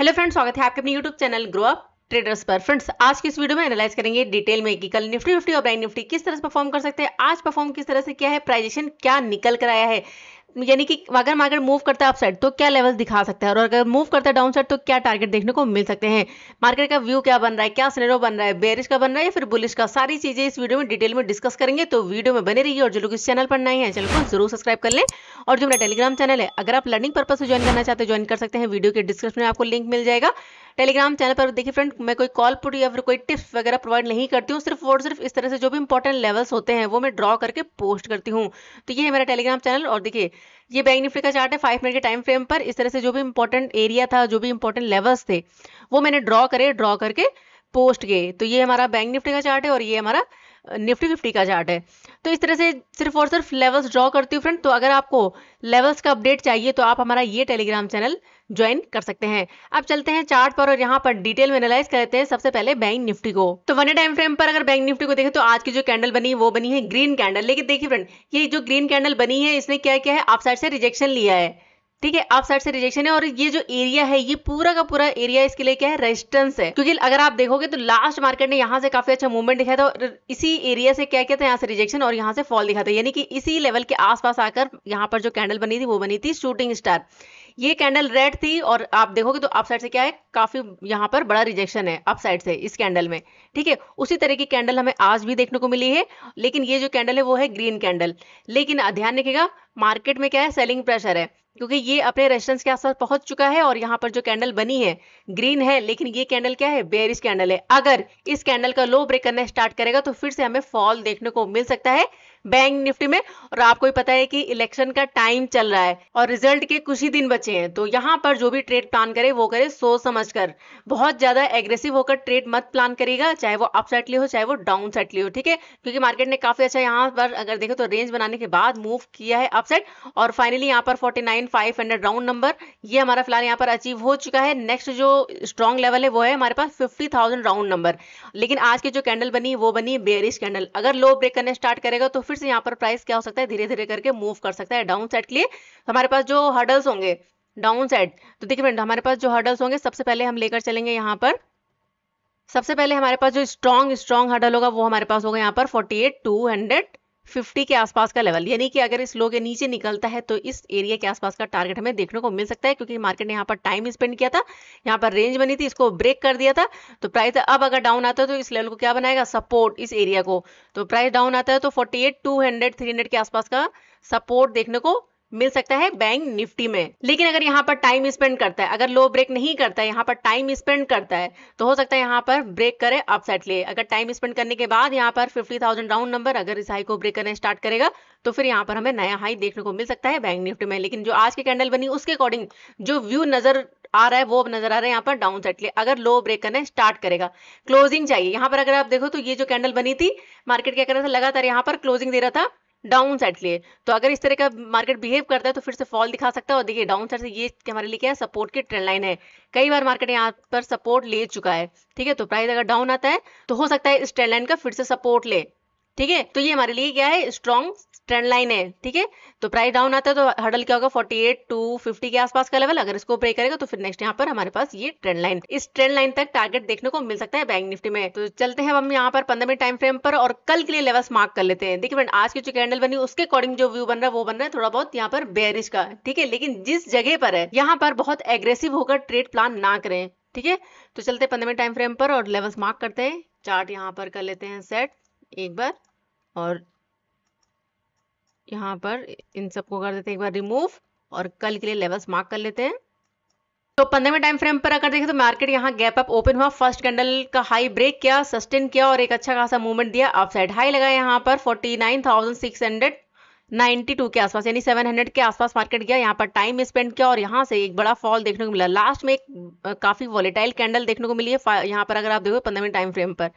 hello friends स्वागत है आपके अपने YouTube channel grow up traders पर फ्रेंड्स आज की इस वीडियो में एनालाइज करेंगे डिटेल में कि कल निफ्टी निफ्टी और ब्राइन निफ्टी किस तरह से परफॉर्म कर सकते हैं आज परफॉर्म किस तरह से क्या है प्राइजेशन क्या निकल कर आया है यानी कि अगर मार्केट मूव करता है अपसाइड तो क्या लेवल दिखा सकता है और अगर मूव करता है डाउन साइड तो क्या टारगेट देखने को मिल सकते हैं मार्केट का व्यू क्या बन रहा है क्या सिनेरियो बन रहा है बेरिश का बन रहा है या फिर बुलिश का सारी चीजें इस वीडियो में डिटेल में डिस्कस करेंगे तो वीडियो में बने रहिए और जो लोग इस चैनल पर नए हैं चैनल को जरूर सब्सक्राइब कर लें और जो मेरा टेलीग्राम चैनल है अगर आप लर्निंग पर्पज से ज्वाइन करना चाहते हो ज्वाइन कर सकते हैं वीडियो के डिस्क्रिप्शन में आपको लिंक मिल जाएगा टेलीग्राम चैनल पर देखिए फ्रेंड मैं कोई कॉल पुट या फिर कोई टिप्स वगैरह प्रोवाइड नहीं करती हूँ सिर्फ और सिर्फ इस तरह से जो भी इंपॉर्टेंट लेवल्स होते हैं वो मैं ड्रॉ करके पोस्ट करती हूँ तो ये है मेरा टेलीग्राम चैनल और देखिए ये बैंक निफ्टी का चार्ट है फाइव मिनट के टाइम फ्रेम पर इस तरह से जो भी इंपॉर्टेंट एरिया था जो भी इंपॉर्टेंट लेवल्स थे वो मैंने ड्रॉ करे ड्रॉ करके पोस्ट गए तो ये हमारा बैंक निफ्टी का चार्ट है और ये हमारा निफ्टी फिफ्टी का चार्ट है तो इस तरह से सिर्फ और सिर्फ लेवल्स ड्रॉ करती हूँ फ्रेंड तो अगर आपको लेवल्स का अपडेट चाहिए तो आप हमारा ये टेलीग्राम चैनल ज्वाइन कर सकते हैं अब चलते हैं चार्ट पर और यहाँ पर डिटेल में एनालाइज करते हैं सबसे पहले बैंक निफ्टी को तो वन टाइम फ्रेम पर अगर बैंक निफ्टी को देखें तो आज की जो कैंडल बनी वो बनी है ग्रीन कैंडल लेकिन देखिए फ्रेंड ये जो ग्रीन कैंडल बनी है इसने क्या क्या है साइड से रिजेक्शन लिया है ठीक है आप साइड से रिजेक्शन है और ये जो एरिया है ये पूरा का पूरा एरिया इसके लिए क्या है रेजिस्टेंस है क्योंकि अगर आप देखोगे तो लास्ट मार्केट ने यहाँ से काफी अच्छा मूवमेंट दिखाया था और इसी एरिया से क्या किया था यहाँ से रिजेक्शन और यहाँ से फॉल दिखा था यानी कि इसी लेवल के आसपास आकर यहाँ पर जो कैंडल बनी थी वो बनी थी शूटिंग स्टार ये कैंडल रेड थी और आप देखोगे तो अपसाइड से क्या है काफ़ी यहाँ पर बड़ा रिजेक्शन है अपसाइड से इस कैंडल में ठीक है उसी तरह की कैंडल हमें आज भी देखने को मिली है लेकिन ये जो कैंडल है वो है ग्रीन कैंडल लेकिन ध्यान रखिएगा मार्केट में क्या है सेलिंग प्रेशर है क्योंकि ये अपने रेस्टेंस के आसपास पहुंच चुका है और यहाँ पर जो कैंडल बनी है ग्रीन है लेकिन ये कैंडल क्या है बेरिश कैंडल है अगर इस कैंडल का लो ब्रेक करना स्टार्ट करेगा तो फिर से हमें फॉल देखने को मिल सकता है बैंक निफ्टी में और आपको भी पता है कि इलेक्शन का टाइम चल रहा है और रिजल्ट के कुछ ही दिन बचे हैं तो यहाँ पर जो भी ट्रेड प्लान करे वो करे सोच समझ कर बहुत ज्यादा एग्रेसिव होकर ट्रेड मत प्लान करेगा चाहे वो अपसाइड लिए हो चाहे वो डाउन साइड लिए हो ठीक है क्योंकि मार्केट ने काफी अच्छा यहाँ पर अगर देखो तो रेंज बनाने के बाद मूव किया है अपसाइड और फाइनली यहाँ पर फोर्टी नाइन राउंड नंबर ये हमारा फिलहाल यहाँ पर अचीव हो चुका है नेक्स्ट जो स्ट्रॉन्ग लेवल है वो है हमारे पास फिफ्टी राउंड नंबर लेकिन आज की जो कैंडल बनी वो बनी बेरिश कैंडल अगर लो ब्रेक करने स्टार्ट करेगा तो फिर से यहाँ पर प्राइस क्या हो सकता है धीरे धीरे करके मूव कर सकता है डाउन साइड के लिए हमारे पास जो हर्डल्स होंगे डाउन साइड तो देखिए फ्रेंड हमारे पास जो हर्डल्स होंगे सबसे पहले हम लेकर चलेंगे यहाँ पर सबसे पहले हमारे पास जो स्ट्रॉन्ग स्ट्रॉन्ग हर्डल होगा वो हमारे पास होगा यहाँ पर forty eight two hundred fifty के आसपास का लेवल यानी कि अगर इस लो के नीचे निकलता है तो इस एरिया के आसपास का टारगेट हमें देखने को मिल सकता है क्योंकि मार्केट ने यहाँ पर टाइम स्पेंड किया था यहाँ पर रेंज बनी थी इसको ब्रेक कर दिया था तो प्राइस अब अगर डाउन आता है तो इस लेवल को क्या बनाएगा सपोर्ट इस एरिया को तो प्राइस डाउन आता है तो forty eight two hundred three hundred के आसपास का सपोर्ट देखने को मिल सकता है बैंक निफ्टी में लेकिन अगर यहाँ पर टाइम स्पेंड करता है अगर लो ब्रेक नहीं करता है यहाँ पर टाइम स्पेंड करता है तो हो सकता है यहाँ पर ब्रेक करे अपसाइड लिए अगर टाइम स्पेंड करने के बाद यहाँ पर 50,000 राउंड नंबर अगर इस हाई को ब्रेक करने स्टार्ट करेगा तो फिर यहाँ पर हमें नया हाई देखने को मिल सकता है बैंक निफ्टी में लेकिन जो आज की कैंडल बनी उसके अकॉर्डिंग जो व्यू नजर आ रहा है वो नजर आ रहा है यहाँ पर डाउन साइड लिए अगर लो ब्रेक करने स्टार्ट करेगा क्लोजिंग चाहिए यहाँ पर अगर आप देखो तो ये जो कैंडल बनी थी मार्केट क्या कर रहा था लगातार यहाँ पर क्लोजिंग दे रहा था डाउन साइड के लिए तो अगर इस तरह का मार्केट बिहेव करता है तो फिर से फॉल दिखा सकता है और देखिए डाउन साइड से ये हमारे लिए क्या है सपोर्ट की ट्रेंड लाइन है कई बार मार्केट यहाँ पर सपोर्ट ले चुका है ठीक है तो प्राइस अगर डाउन आता है तो हो सकता है इस ट्रेंड लाइन का फिर से सपोर्ट ले ठीक है तो ये हमारे लिए क्या है स्ट्रॉन्ग ट्रेंड लाइन है ठीक है तो प्राइस डाउन आता है तो हडल क्या होगा 48 टू 50 के आसपास का लेवल अगर इसको ब्रेक करेगा तो फिर नेक्स्ट यहाँ पर हमारे पास ये ट्रेंड लाइन इस ट्रेंड लाइन तक टारगेट देखने को मिल सकता है बैंक निफ्टी में तो चलते हैं हम यहाँ पर पंद्रह मिनट टाइम फ्रेम पर और कल के लिए लेवल्स मार्क कर लेते हैं देखिए फ्रेंड आज की जो कैंडल बनी उसके अकॉर्डिंग जो व्यू बन रहा है वो बन रहा है थोड़ा बहुत यहाँ पर बेरिश का ठीक है लेकिन जिस जगह पर है यहाँ पर बहुत एग्रेसिव होकर ट्रेड प्लान ना करें ठीक है तो चलते हैं पंद्रह मिनट टाइम फ्रेम पर और लेवल्स मार्क करते हैं चार्ट यहाँ पर कर लेते हैं सेट एक बार और यहाँ पर इन सबको कर देते हैं एक बार रिमूव और कल के लिए लेवल्स मार्क कर लेते हैं तो पंद्रहवें टाइम फ्रेम पर अगर देखें तो मार्केट यहाँ गैप अप ओपन हुआ फर्स्ट कैंडल का हाई ब्रेक किया सस्टेन किया और एक अच्छा खासा मूवमेंट दिया अप साइड हाई लगा यहाँ पर 49,692 के आसपास यानी 700 के आसपास मार्केट गया यहाँ पर टाइम स्पेंड किया और यहाँ से एक बड़ा फॉल देखने को मिला लास्ट में एक काफी वॉलेटाइल कैंडल देखने को मिली है यहाँ पर अगर आप देखो पंद्रहवें टाइम फ्रेम पर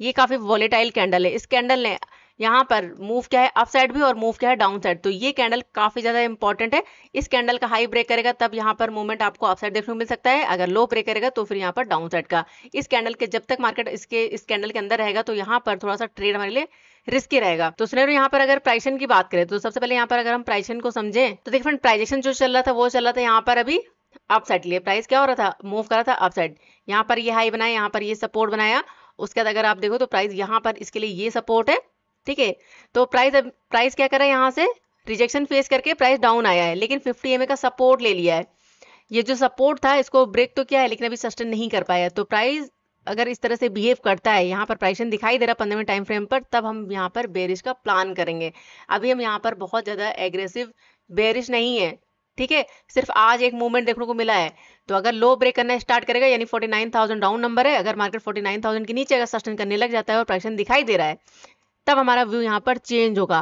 ये काफी वॉलेटाइल कैंडल है इस कैंडल ने यहाँ पर मूव क्या है अप साइड भी और मूव क्या है डाउन साइड तो ये कैंडल काफी ज्यादा इंपॉर्टेंट है इस कैंडल का हाई ब्रेक करेगा तब यहाँ पर मूवमेंट आपको अप साइड देखने को मिल सकता है अगर लो ब्रेक करेगा तो फिर यहाँ पर डाउन साइड का इस कैंडल के जब तक मार्केट इसके इस कैंडल के अंदर रहेगा तो यहाँ पर थोड़ा सा ट्रेड हमारे लिए रिस्की रहेगा तो सुनहरो यहाँ पर अगर प्राइसन की बात करें तो सबसे पहले यहाँ पर अगर हम प्राइसन को समझे तो देखिए फ्रेंड प्राइजेशन जो चल रहा था वो चल रहा था यहाँ पर अभी अप साइड लिए प्राइस क्या हो रहा था मूव कर रहा था अप साइड यहाँ पर ये हाई बनाया यहाँ पर ये सपोर्ट बनाया उसके बाद अगर आप देखो तो प्राइस यहाँ पर इसके लिए ये सपोर्ट है ठीक है तो प्राइस प्राइस क्या करा यहाँ से रिजेक्शन फेस करके प्राइस डाउन आया है लेकिन फिफ्टी एम का सपोर्ट ले लिया है ये जो सपोर्ट था इसको ब्रेक तो किया है लेकिन अभी सस्टेन नहीं कर पाया तो प्राइस अगर इस तरह से बिहेव करता है यहाँ पर प्राइसन दिखाई दे रहा पंद्रह टाइम फ्रेम पर तब हम यहाँ पर बेरिश का प्लान करेंगे अभी हम यहाँ पर बहुत ज़्यादा एग्रेसिव बेरिश नहीं है ठीक है सिर्फ आज एक मूवमेंट देखने को मिला है तो अगर लो ब्रेक करना स्टार्ट करेगा यानी 49,000 डाउन नंबर है अगर मार्केट 49,000 के नीचे अगर सस्टेन करने लग जाता है और प्राइसन दिखाई दे रहा है तब हमारा व्यू यहाँ पर चेंज होगा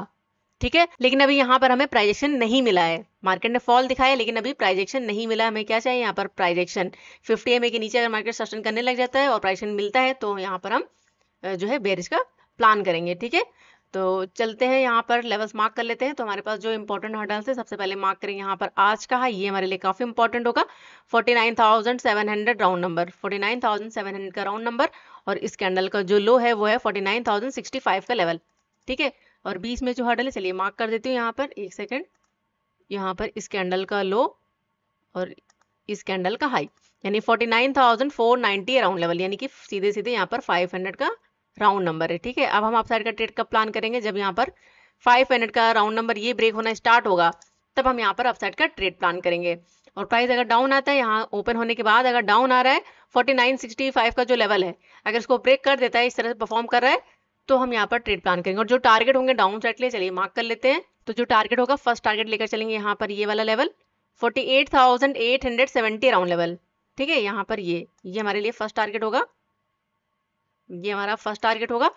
ठीक है लेकिन अभी यहाँ पर हमें प्राइजेक्शन नहीं मिला है मार्केट ने फॉल दिखाया लेकिन अभी प्राइजेक्शन नहीं मिला हमें क्या चाहिए यहाँ पर प्राइजेक्शन फिफ्टी एम के नीचे अगर मार्केट सस्टेन करने लग जाता है और प्राइजेक्शन मिलता है तो यहाँ पर हम जो है बेरिज का प्लान करेंगे ठीक है तो चलते हैं यहाँ पर लेवल्स मार्क कर लेते हैं तो हमारे पास जो इंपॉर्टेंट हर्डल्स है सबसे पहले मार्क करें यहाँ पर आज का है ये हमारे लिए काफ़ी इंपॉर्टेंट होगा 49,700 राउंड नंबर 49,700 का राउंड नंबर और इस कैंडल का जो लो है वो है 49,065 का लेवल ठीक है और बीच में जो हर्डल है चलिए मार्क कर देती हूँ यहाँ पर एक सेकेंड यहाँ पर इस कैंडल का लो और इस कैंडल का हाई यानी फोर्टी नाइनटी अराउंड लेवल यानी कि सीधे सीधे यहाँ पर हंड्रेड का राउंड नंबर है ठीक है अब हम अपसाइड का ट्रेड कब प्लान करेंगे जब यहाँ पर फाइव मिनट का राउंड नंबर ये ब्रेक होना स्टार्ट होगा तब हम यहाँ पर अपसाइड का ट्रेड प्लान करेंगे और प्राइस अगर डाउन आता है यहाँ ओपन होने के बाद अगर डाउन आ रहा है फोर्टी नाइन सिक्सटी फाइव का जो लेवल है अगर इसको ब्रेक कर देता है इस तरह से परफॉर्म कर रहा है तो हम यहाँ पर ट्रेड प्लान करेंगे और जो टारगेट होंगे डाउन साइड के चलिए मार्क कर लेते हैं तो जो टारगेट होगा फर्स्ट टारगेट लेकर चलेंगे यहाँ पर ये वाला level forty seventy round level ठीक है यहाँ पर ये ये हमारे लिए फर्स्ट टारगेट होगा ये हमारा फर्स्ट टारगेट होगा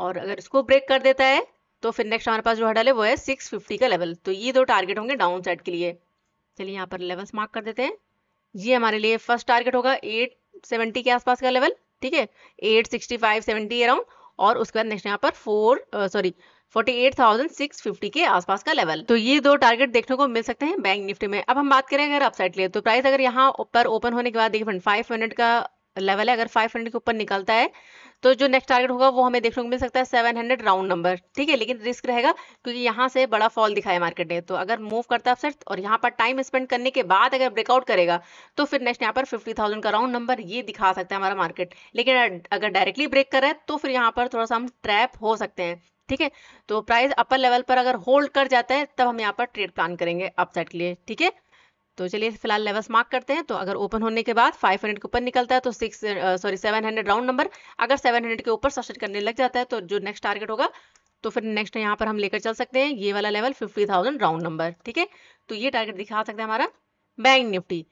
और अगर इसको ब्रेक कर देता है तो फिर नेक्स्ट हमारे पास जो हडल है वो है फिफ्टी का लेवल तो ये दो टारगेट होंगे डाउन साइड के लिए चलिए यहाँ पर लेवल्स मार्क कर देते हैं ये हमारे लिए फर्स्ट टारगेट होगा एट सेवेंटी के आसपास का लेवल ठीक है eight sixty five seventy around और उसके बाद नेक्स्ट यहाँ पर four sorry forty eight thousand six fifty के आसपास का लेवल तो ये दो टारगेट देखने को मिल सकते हैं बैंक निफ्टी में अब हम बात करें अगर अपसाइड लिए तो प्राइस अगर यहाँ पर ओपन होने के बाद देखिए फ्रेंड मिनट का लेवल है अगर 500 के ऊपर निकलता है तो जो नेक्स्ट टारगेट होगा वो हमें देखने को मिल सकता है 700 राउंड नंबर ठीक है लेकिन रिस्क रहेगा क्योंकि यहाँ से बड़ा फॉल दिखाया मार्केट ने तो अगर मूव करता है और यहाँ पर टाइम स्पेंड करने के बाद अगर ब्रेकआउट करेगा तो फिर नेक्स्ट यहाँ पर 50,000 का राउंड नंबर ये दिखा सकता है हमारा मार्केट लेकिन अगर डायरेक्टली ब्रेक करे तो फिर यहाँ पर थोड़ा सा हम ट्रैप हो सकते हैं ठीक है तो प्राइस अपर लेवल पर अगर होल्ड कर जाता है तब हम यहाँ पर ट्रेड प्लान करेंगे अपसाइड के लिए ठीक है तो चलिए फिलहाल लेवल्स मार्क करते हैं तो अगर ओपन होने के बाद 500 के ऊपर निकलता है तो सिक्स सॉरी 700 राउंड नंबर अगर 700 के ऊपर सस्टेन करने लग जाता है तो जो नेक्स्ट टारगेट होगा तो फिर नेक्स्ट यहाँ पर हम लेकर चल सकते हैं ये वाला लेवल 50,000 राउंड नंबर ठीक है तो ये टारगेट दिखा सकते हैं हमारा बैंक निफ्टी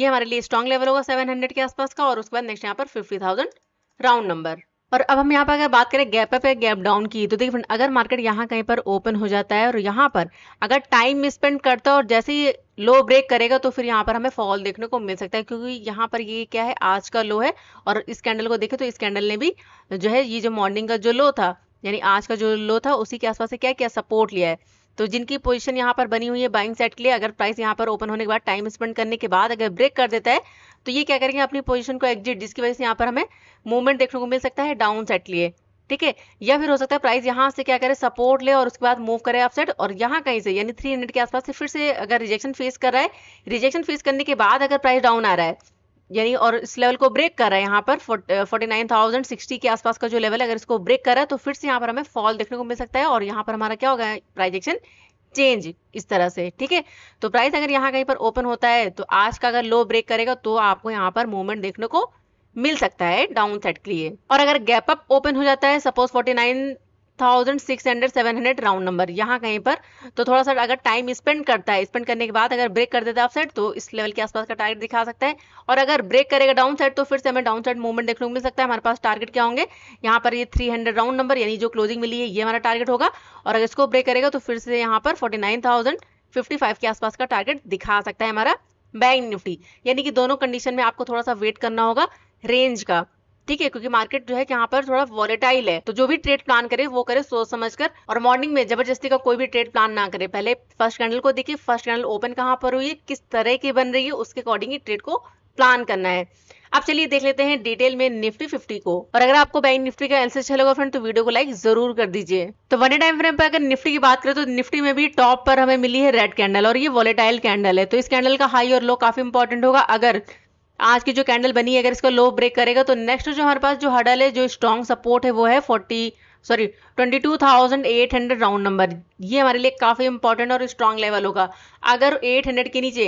ये हमारे लिए स्ट्रॉन्ग लेवल होगा सेवन के आसपास का और उसके बाद नेक्स्ट यहाँ पर फिफ्टी राउंड नंबर और अब हम यहाँ पर अगर बात करें गैप अप या गैप डाउन की तो देखिए अगर मार्केट यहाँ कहीं पर ओपन हो जाता है और यहाँ पर अगर टाइम स्पेंड करता है और जैसे ही लो ब्रेक करेगा तो फिर यहाँ पर हमें फॉल देखने को मिल सकता है क्योंकि यहाँ पर ये क्या है आज का लो है और इस कैंडल को देखें तो इस कैंडल ने भी जो है ये जो मॉर्निंग का जो लो था यानी आज का जो लो था उसी के आसपास से क्या क्या सपोर्ट लिया है तो जिनकी पोजीशन यहाँ पर बनी हुई है बाइंग सेट के लिए अगर प्राइस यहाँ पर ओपन होने के बाद टाइम स्पेंड करने के बाद अगर ब्रेक कर देता है तो ये क्या करेंगे अपनी पोजीशन को एग्जिट जिसकी वजह से यहाँ पर हमें मूवमेंट देखने को मिल सकता है डाउन सेट लिए ठीक है या फिर हो सकता है प्राइस यहाँ से क्या करे सपोर्ट ले और उसके बाद मूव करे अपसेट और यहाँ कहीं से यानी थ्री हंड्रेड के आसपास से फिर से अगर रिजेक्शन फेस कर रहा है रिजेक्शन फेस करने के बाद अगर प्राइस डाउन आ रहा है यानी और इस लेवल को ब्रेक कर रहा है यहाँ पर फोर्टी नाइन थाउजेंड सिक्सटी के आसपास का जो लेवल है अगर इसको ब्रेक कर रहा है तो फिर से यहाँ पर हमें फॉल देखने को मिल सकता है और यहाँ पर हमारा क्या होगा प्राइजेक्शन चेंज इस तरह से ठीक है तो प्राइस अगर यहाँ कहीं पर ओपन होता है तो आज का अगर लो ब्रेक करेगा तो आपको यहाँ पर मूवमेंट देखने को मिल सकता है डाउन साइड के लिए और अगर गैप अप ओपन हो जाता है suppose 49 thousand six hundred seven hundred round number यहाँ कहीं पर तो थोड़ा सा अगर टाइम स्पेंड करता है स्पेंड करने के बाद अगर ब्रेक कर देता है अपसाइड तो इस लेवल के आसपास का टारगेट दिखा सकता है और अगर ब्रेक करेगा डाउन साइड तो फिर से हमें डाउन साइड मूवमेंट देखने को मिल सकता है हमारे पास टारगेट क्या होंगे यहाँ पर ये थ्री हंड्रेड राउंड नंबर यानी जो क्लोजिंग मिली है ये हमारा टारगेट होगा और अगर इसको ब्रेक करेगा तो फिर से यहाँ पर forty nine thousand fifty five के आसपास का टारगेट दिखा सकता है हमारा बैंक निफ्टी यानी कि दोनों कंडीशन में आपको थोड़ा सा वेट करना होगा रेंज का ठीक है क्योंकि मार्केट जो है यहाँ पर थोड़ा वॉलेटाइल है तो जो भी ट्रेड प्लान करे वो करे सोच समझ कर और मॉर्निंग में जबरदस्ती का कोई भी ट्रेड प्लान ना करे पहले फर्स्ट कैंडल को देखिए फर्स्ट कैंडल ओपन कहाँ पर हुई है किस तरह की बन रही है उसके अकॉर्डिंग ही ट्रेड को प्लान करना है अब चलिए देख लेते हैं डिटेल में निफ्टी फिफ्टी को और अगर आपको बैंक निफ्टी का एनालिसिस अच्छा लगा फ्रेंड तो वीडियो को लाइक जरूर कर दीजिए तो वन टाइम फ्रेम पर अगर निफ्टी की बात करें तो निफ्टी में भी टॉप पर हमें मिली है रेड कैंडल और ये वॉलेटाइल कैंडल है तो इस कैंडल का हाई और लो काफी इंपॉर्टेंट होगा अगर आज की जो कैंडल बनी है अगर इसका लो ब्रेक करेगा तो नेक्स्ट जो हमारे पास जो हडल है जो स्ट्रॉन्ग सपोर्ट है वो है forty sorry twenty two thousand eight hundred round number ये हमारे लिए काफ़ी इंपॉर्टेंट और स्ट्रॉन्ग लेवल होगा अगर एट हंड्रेड के नीचे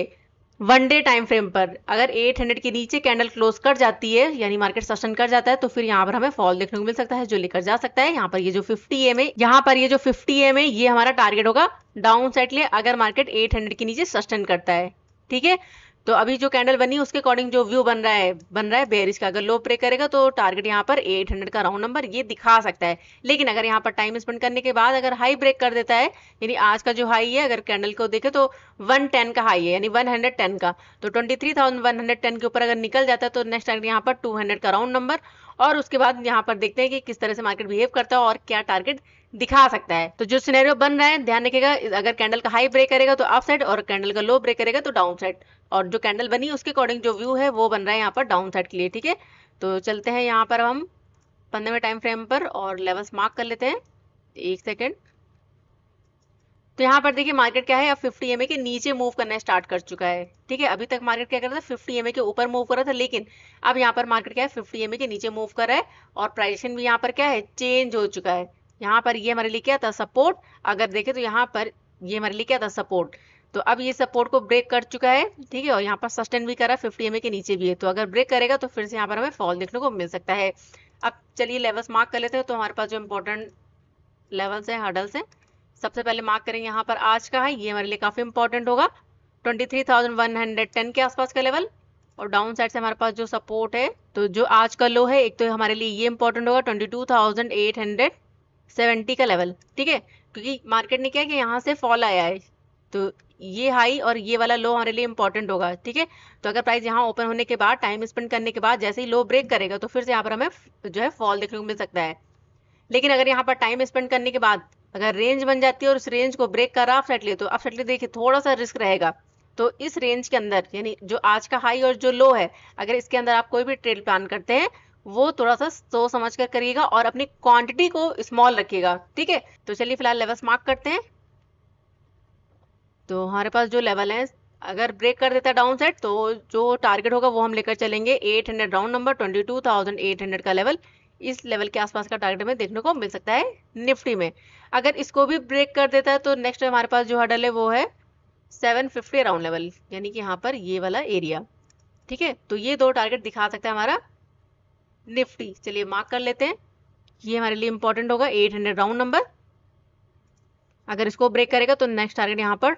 वन डे टाइम फ्रेम पर अगर 800 के नीचे कैंडल क्लोज कर जाती है यानी मार्केट सस्टेन कर जाता है तो फिर यहाँ पर हमें फॉल देखने को मिल सकता है जो लेकर जा सकता है यहाँ पर ये जो 50 एम है यहाँ पर ये जो 50 एम है ये हमारा टारगेट होगा डाउन साइड लिए अगर मार्केट 800 के नीचे सस्टेन करता है ठीक है तो अभी जो कैंडल बनी उसके अकॉर्डिंग जो व्यू बन रहा है बन रहा है बेरिश का अगर लो प्रे करेगा तो टारगेट यहाँ पर 800 का राउंड नंबर ये दिखा सकता है लेकिन अगर यहाँ पर टाइम स्पेंड करने के बाद अगर हाई ब्रेक कर देता है यानी आज का जो हाई है अगर कैंडल को देखे तो 110 का हाई है यानी 110 का तो ट्वेंटी के ऊपर अगर निकल जाता है तो नेक्स्ट टारगेट यहाँ पर टू का राउंड नंबर और उसके बाद यहाँ पर देखते हैं कि किस तरह से मार्केट बिहेव करता है और क्या टारगेट दिखा सकता है तो जो सिनेरियो बन रहा है ध्यान रखिएगा अगर कैंडल का हाई ब्रेक करेगा तो अप साइड और कैंडल का लो ब्रेक करेगा तो डाउन साइड और जो कैंडल बनी उसके अकॉर्डिंग जो व्यू है वो बन रहा है यहाँ पर डाउन साइड के लिए ठीक है तो चलते हैं यहाँ पर हम पंद्रहवें टाइम फ्रेम पर और लेवल्स मार्क कर लेते हैं एक सेकेंड तो यहाँ पर देखिए मार्केट क्या है अब 50 एम के नीचे मूव करना स्टार्ट कर चुका है ठीक है अभी तक मार्केट क्या कर रहा था 50 एम के ऊपर मूव कर रहा था लेकिन अब यहाँ पर मार्केट क्या है 50 एम के नीचे मूव कर रहा है और प्राइजेशन भी यहाँ पर क्या है चेंज हो चुका है यहाँ पर ये हमारे लिए क्या था सपोर्ट अगर देखें तो यहाँ पर ये हमारे लिए क्या था सपोर्ट तो अब ये सपोर्ट को ब्रेक कर चुका है ठीक है और यहाँ पर सस्टेन भी करा फिफ्टी एम के नीचे भी है तो अगर ब्रेक करेगा तो फिर से यहाँ पर हमें फॉल देखने को मिल सकता है अब चलिए लेवल्स मार्क कर लेते हैं तो हमारे पास जो इम्पोर्टेंट लेवल्स हैं हर्डल्स हैं सबसे पहले मार्क करें यहाँ पर आज का है ये हमारे लिए काफ़ी इंपॉर्टेंट होगा 23,110 के आसपास का लेवल और डाउन साइड से हमारे पास जो सपोर्ट है तो जो आज का लो है एक तो हमारे लिए ये इंपॉर्टेंट होगा 22,800 सेवेंटी का लेवल ठीक है क्योंकि मार्केट ने क्या कि यहाँ से फॉल आया है तो ये हाई और ये वाला लो हमारे लिए इंपॉर्टेंट होगा ठीक है तो अगर प्राइस यहाँ ओपन होने के बाद टाइम स्पेंड करने के बाद जैसे ही लो ब्रेक करेगा तो फिर से यहाँ पर हमें जो है फॉल देखने को मिल सकता है लेकिन अगर यहाँ पर टाइम स्पेंड करने के बाद अगर रेंज बन जाती है और उस रेंज को ब्रेक रहा अपसेट लिए तो अब सेटली देखिए थोड़ा सा रिस्क रहेगा तो इस रेंज के अंदर यानी जो आज का हाई और जो लो है अगर इसके अंदर आप कोई भी ट्रेड प्लान करते हैं वो थोड़ा सा सोच समझ कर करिएगा और अपनी क्वांटिटी को स्मॉल रखिएगा ठीक है तो चलिए फिलहाल लेवल्स मार्क करते हैं तो हमारे पास जो लेवल है अगर ब्रेक कर देता है डाउन सेट तो जो टारगेट होगा वो हम लेकर चलेंगे 800 राउंड नंबर 22,800 का लेवल इस लेवल के आसपास का टारगेट हमें देखने को मिल सकता है निफ्टी में अगर इसको भी ब्रेक कर देता है तो नेक्स्ट हमारे पास जो हडल है वो है 750 राउंड लेवल यानी कि यहाँ पर ये वाला एरिया ठीक है तो ये दो टारगेट दिखा सकता है हमारा निफ्टी चलिए मार्क कर लेते हैं ये हमारे लिए इंपॉर्टेंट होगा 800 राउंड नंबर अगर इसको ब्रेक करेगा तो नेक्स्ट टारगेट यहाँ पर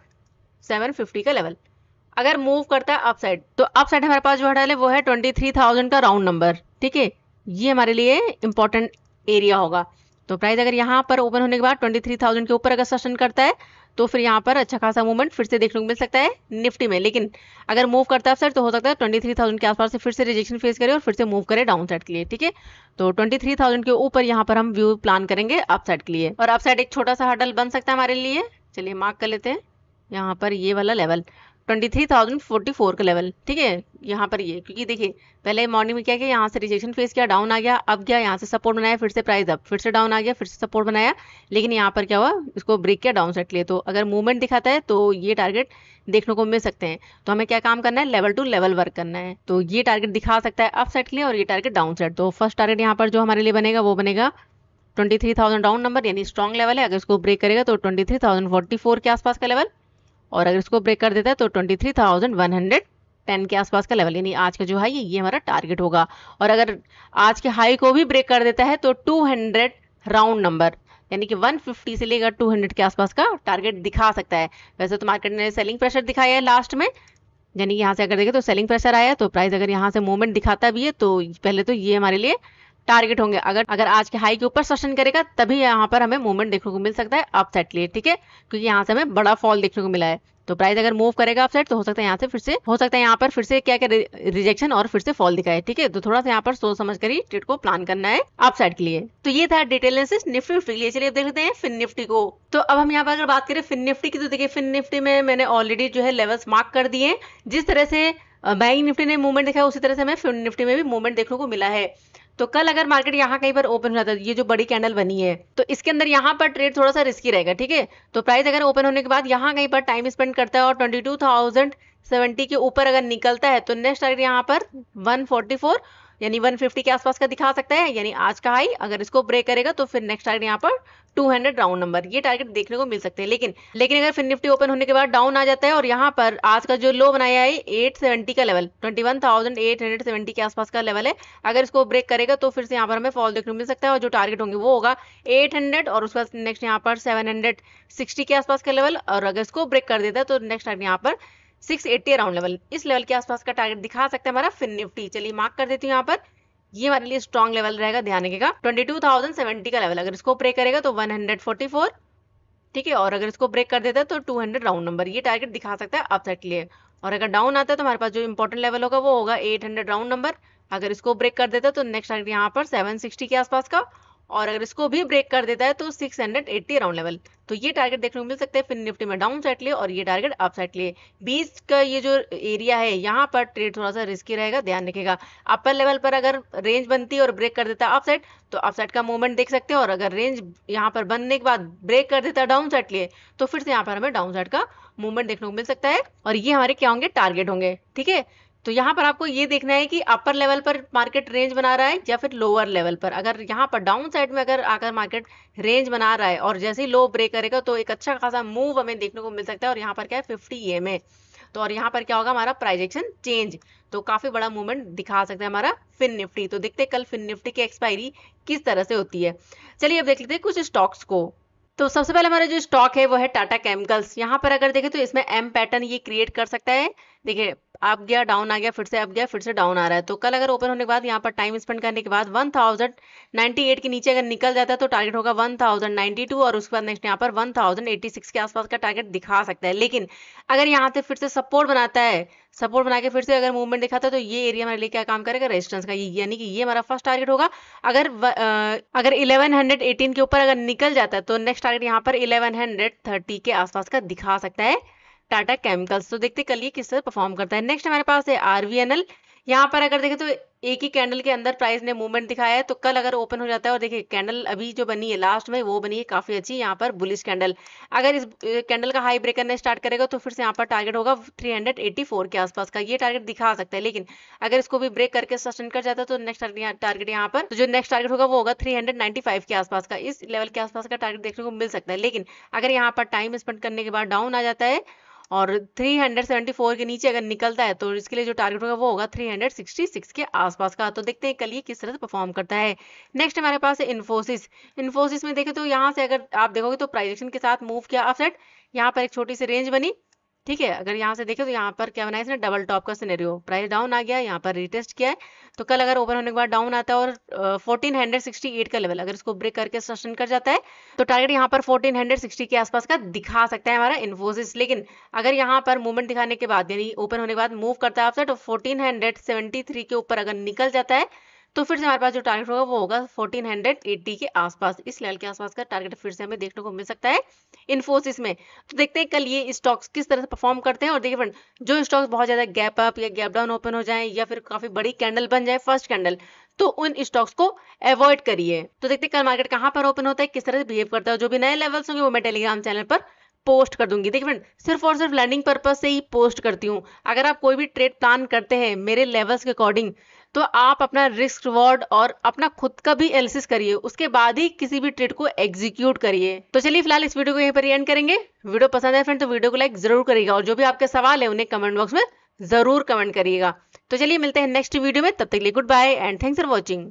750 का लेवल अगर मूव करता है अपसाइड तो अपसाइड हमारे पास जो हटा है वो है 23,000 का राउंड नंबर ठीक है ये हमारे लिए इंपॉर्टेंट एरिया होगा तो प्राइस अगर यहाँ पर ओपन होने के बाद 23,000 के ऊपर अगर सस्टेन करता है तो फिर यहाँ पर अच्छा खासा मूवमेंट फिर से देखने को मिल सकता है निफ्टी में लेकिन अगर मूव करता है सर तो हो सकता है ट्वेंटी थ्री थाउजेंड के आसपास से फिर से रिजेक्शन फेस करे और फिर से मूव करे डाउन साइड के लिए ठीक है तो ट्वेंटी थ्री थाउजेंड के ऊपर यहाँ पर हम व्यू प्लान करेंगे अपसाइड के लिए और अपसाइड एक छोटा सा हडल बन सकता है हमारे लिए चलिए मार्क कर लेते हैं यहाँ पर ये वाला level twenty three thousand forty four का लेवल ठीक है यहाँ पर ये क्योंकि देखिए पहले मॉर्निंग में क्या किया यहाँ से रिजेक्शन फेस किया डाउन आ गया अब गया यहाँ से सपोर्ट बनाया फिर से प्राइस अप फिर से डाउन आ गया फिर से सपोर्ट बनाया लेकिन यहाँ पर क्या हुआ इसको ब्रेक किया डाउन सेट लिए तो अगर मूवमेंट दिखाता है तो ये टारगेट देखने को मिल सकते हैं तो हमें क्या काम करना है लेवल टू लेवल वर्क करना है तो ये टारगेट दिखा सकता है अप सेट लिए और ये टारगेट डाउन सेट तो फर्स्ट टारगेट यहाँ पर जो हमारे लिए बनेगा वो बनेगा twenty three thousand down number यानी स्ट्रॉन्ग लेवल है अगर इसको ब्रेक करेगा तो twenty three thousand forty four के आसपास का लेवल और अगर इसको ब्रेक कर देता है तो twenty three thousand one hundred ten के आसपास का लेवल यानी आज का जो हाई है ये हमारा टारगेट होगा और अगर आज के हाई को भी ब्रेक कर देता है तो टू हंड्रेड राउंड नंबर यानी कि 150 से लेकर 200 के आसपास का टारगेट दिखा सकता है वैसे तो मार्केट ने सेलिंग प्रेशर दिखाया है लास्ट में यानी कि यहाँ से अगर देखें तो सेलिंग प्रेशर आया तो प्राइस अगर यहाँ से मूवमेंट दिखाता भी है तो पहले तो ये हमारे लिए टारगेट होंगे अगर अगर आज के हाई के ऊपर सेशन करेगा तभी यहाँ पर हमें मूवमेंट देखने को मिल सकता है अपसेट लिए ठीक है क्योंकि यहाँ से हमें बड़ा फॉल देखने को मिला है तो प्राइस अगर मूव करेगा अपसाइड तो हो सकता है यहाँ से फिर से हो सकता है यहाँ पर फिर से क्या क्या रिजेक्शन और फिर से फॉल दिखाए ठीक है तो थोड़ा सा यहाँ पर सोच समझ कर ही ट्रेड को प्लान करना है अपसाइड के लिए तो ये था डिटेल निफ्टी निफ्टी के लिए चलिए देख हैं फिन निफ्टी को तो अब हम यहाँ पर अगर बात करें फिन निफ्टी की तो देखिए फिन निफ्टी में मैंने ऑलरेडी जो है लेवल्स मार्क कर दिए जिस तरह से बैंक निफ्टी ने मूवमेंट दिखाया उसी तरह से हमें फिन निफ्टी में भी मूवमेंट देखने को मिला है तो कल अगर मार्केट यहाँ कहीं पर ओपन हो जाता है ये जो बड़ी कैंडल बनी है तो इसके अंदर यहाँ पर ट्रेड थोड़ा सा रिस्की रहेगा ठीक है तो प्राइस अगर ओपन होने के बाद यहाँ कहीं पर टाइम स्पेंड करता है और ट्वेंटी टू थाउजेंड सेवेंटी के ऊपर अगर निकलता है तो नेक्स्ट टारगेट यहाँ पर वन फोर्टी फोर यानी 150 के आसपास का दिखा सकता है यानी आज का हाई अगर इसको ब्रेक करेगा तो फिर नेक्स्ट टारगेट यहाँ पर 200 राउंड नंबर ये टारगेट देखने को मिल सकते हैं लेकिन लेकिन अगर फिर निफ्टी ओपन होने के बाद डाउन आ जाता है और यहाँ पर आज का जो लो बनाया है एट का लेवल ट्वेंटी के आसपास का लेवल है अगर इसको ब्रेक करेगा तो फिर से यहाँ पर हमें फॉल देखने को मिल सकता है और जो टारगेट होंगे वो होगा एट और उसके बाद नेक्स्ट यहाँ पर सेवन के आसपास का लेवल और अगर इसको ब्रेक कर देता है तो नेक्स्ट टारगेट यहाँ पर 680 अराउंड लेवल इस लेवल के आसपास का टारगेट दिखा सकते हैं हमारा फिन निफ्टी चलिए मार्क कर देती हूँ यहाँ पर ये हमारे लिए स्ट्रॉन्ग लेवल रहेगा ध्यान रखिएगा 22,070 का लेवल अगर इसको ब्रेक करेगा तो 144 ठीक है और अगर इसको ब्रेक कर देता है तो 200 राउंड नंबर ये टारगेट दिखा सकता है अपसेट के लिए और अगर डाउन आता है तो हमारे पास जो इंपॉर्टेंट लेवल होगा वो होगा हंड्रेड राउंड नंबर अगर इसको ब्रेक कर देता है तो नेक्स्ट टारगेट यहाँ पर सिक्सटी के आसपास का और अगर इसको भी ब्रेक कर देता है तो 680 अराउंड लेवल तो ये टारगेट देखने को मिल सकते हैं फिर निफ्टी में डाउन साइड लिए और ये टारगेट अप साइड लिए बीच का ये जो एरिया है यहाँ पर ट्रेड थोड़ा सा रिस्की रहेगा ध्यान रखेगा अपर लेवल पर अगर रेंज बनती है और ब्रेक कर देता है अप साइड तो अप साइड का मूवमेंट देख सकते हैं और अगर रेंज यहाँ पर बनने के बाद ब्रेक कर देता है डाउन साइड लिए तो फिर से यहाँ पर हमें डाउन साइड का मूवमेंट देखने को मिल सकता है और ये हमारे क्या होंगे टारगेट होंगे ठीक है तो यहाँ पर आपको ये देखना है कि अपर लेवल पर मार्केट रेंज बना रहा है या फिर लोअर लेवल पर अगर यहाँ पर डाउन साइड में अगर आकर मार्केट रेंज बना रहा है और जैसे ही लो ब्रेक करेगा तो एक अच्छा खासा मूव हमें देखने को मिल सकता है और यहाँ पर क्या है फिफ्टी ई में तो और यहाँ पर क्या होगा हमारा प्राइजेक्शन चेंज तो काफी बड़ा मूवमेंट दिखा सकते हैं हमारा फिन निफ्टी तो देखते हैं कल फिन निफ्टी की एक्सपायरी किस तरह से होती है चलिए अब देख लेते हैं कुछ स्टॉक्स को तो सबसे पहले हमारा जो स्टॉक है वो है टाटा केमिकल्स यहाँ पर अगर देखें तो इसमें एम पैटर्न ये क्रिएट कर सकता है देखिए आप गया डाउन आ गया फिर से आप गया फिर से डाउन आ रहा है तो कल अगर ओपन होने के बाद यहाँ पर टाइम स्पेंड करने के बाद 1098 के नीचे अगर निकल जाता है तो टारगेट होगा 1092 और उसके बाद नेक्स्ट यहाँ पर 1086 के आसपास का टारगेट दिखा सकता है लेकिन अगर यहाँ से फिर से सपोर्ट बनाता है सपोर्ट बना के फिर से अगर मूवमेंट दिखाता है तो ये एरिया हमारे लिए क्या काम करेगा रेजिस्टेंस का यानी कि ये हमारा फर्स्ट टारगेट होगा अगर व, आ, अगर 1118 के ऊपर अगर निकल जाता है तो नेक्स्ट टारगेट यहाँ पर 1130 के आसपास का दिखा सकता है टाटा केमिकल्स तो देखते कल ये किस तरह परफॉर्म करता है नेक्स्ट हमारे पास है आरवीएनएल यहाँ पर अगर देखें तो एक ही कैंडल के अंदर प्राइस ने मूवमेंट दिखाया है तो कल अगर ओपन हो जाता है और देखिए कैंडल अभी जो बनी है लास्ट में वो बनी है काफी अच्छी यहाँ पर बुलिश कैंडल अगर इस कैंडल का हाई ब्रेक ने स्टार्ट करेगा तो फिर से यहाँ पर टारगेट होगा 384 के आसपास का ये टारगेट दिखा सकता है लेकिन अगर इसको भी ब्रेक करके सस्टेंड कर जाता है तो नेक्स्ट टारगेट यहाँ पर तो जो नेक्स्ट टारगेट होगा वो होगा थ्री के आसपास का इस लेवल के आसपास का टारगेट देखने को मिल सकता है लेकिन अगर यहाँ पर टाइम स्पेंड करने के बाद डाउन आ जाता है और 374 के नीचे अगर निकलता है तो इसके लिए जो टारगेट होगा वो होगा 366 के आसपास का तो देखते हैं कल ये किस तरह से परफॉर्म करता है नेक्स्ट हमारे पास है इन्फोसिस इन्फोसिस में देखें तो यहाँ से अगर आप देखोगे तो प्राइजेक्शन के साथ मूव किया अपसेट यहाँ पर एक छोटी सी रेंज बनी ठीक है अगर यहाँ से देखें तो यहाँ पर क्या बनाया इसने डबल टॉप का सिनेरियो प्राइस डाउन आ गया यहाँ पर रिटेस्ट किया है तो कल अगर ओपन होने के बाद डाउन आता है और फोर्टीन हंड्रेड सिक्सटी एट का लेवल अगर इसको ब्रेक करके सस्टेन कर जाता है तो टारगेट यहाँ पर फोर्टीन हंड्रेड सिक्सटी के आसपास का दिखा सकता है हमारा इन्फोसिस लेकिन अगर यहाँ पर मूवमेंट दिखाने के बाद यानी ओपन होने के बाद मूव करता है आपसे तो फोर्टीन के ऊपर अगर निकल जाता है तो फिर से हमारे पास जो टारगेट होगा वो होगा 1480 के आसपास इस लेवल के आसपास का टारगेट फिर से हमें देखने को मिल सकता है इन्फोसिस में तो देखते हैं कल ये स्टॉक्स किस तरह से परफॉर्म करते हैं और देखिए फ्रेंड जो स्टॉक्स बहुत ज़्यादा गैप अप या गैप डाउन ओपन हो जाए या फिर काफ़ी बड़ी कैंडल बन जाए फर्स्ट कैंडल तो उन स्टॉक्स को अवॉइड करिए तो देखते हैं कल मार्केट कहाँ पर ओपन होता है किस तरह से बिहेव करता है जो भी नए लेवल्स होंगे वो मैं टेलीग्राम चैनल पर पोस्ट कर दूंगी देखिए फ्रेंड सिर्फ और सिर्फ लर्निंग पर्पज से ही पोस्ट करती हूँ अगर आप कोई भी ट्रेड प्लान करते हैं मेरे लेवल्स के अकॉर्डिंग तो आप अपना रिस्क रिवॉर्ड और अपना खुद का भी एनालिसिस करिए उसके बाद ही किसी भी ट्रेड को एग्जीक्यूट करिए तो चलिए फिलहाल इस वीडियो को यहीं पर एंड करेंगे वीडियो पसंद है फ्रेंड तो वीडियो को लाइक जरूर करिएगा और जो भी आपके सवाल है उन्हें कमेंट बॉक्स में जरूर कमेंट करिएगा तो चलिए मिलते हैं नेक्स्ट वीडियो में तब तक लिए goodbye and thanks for watching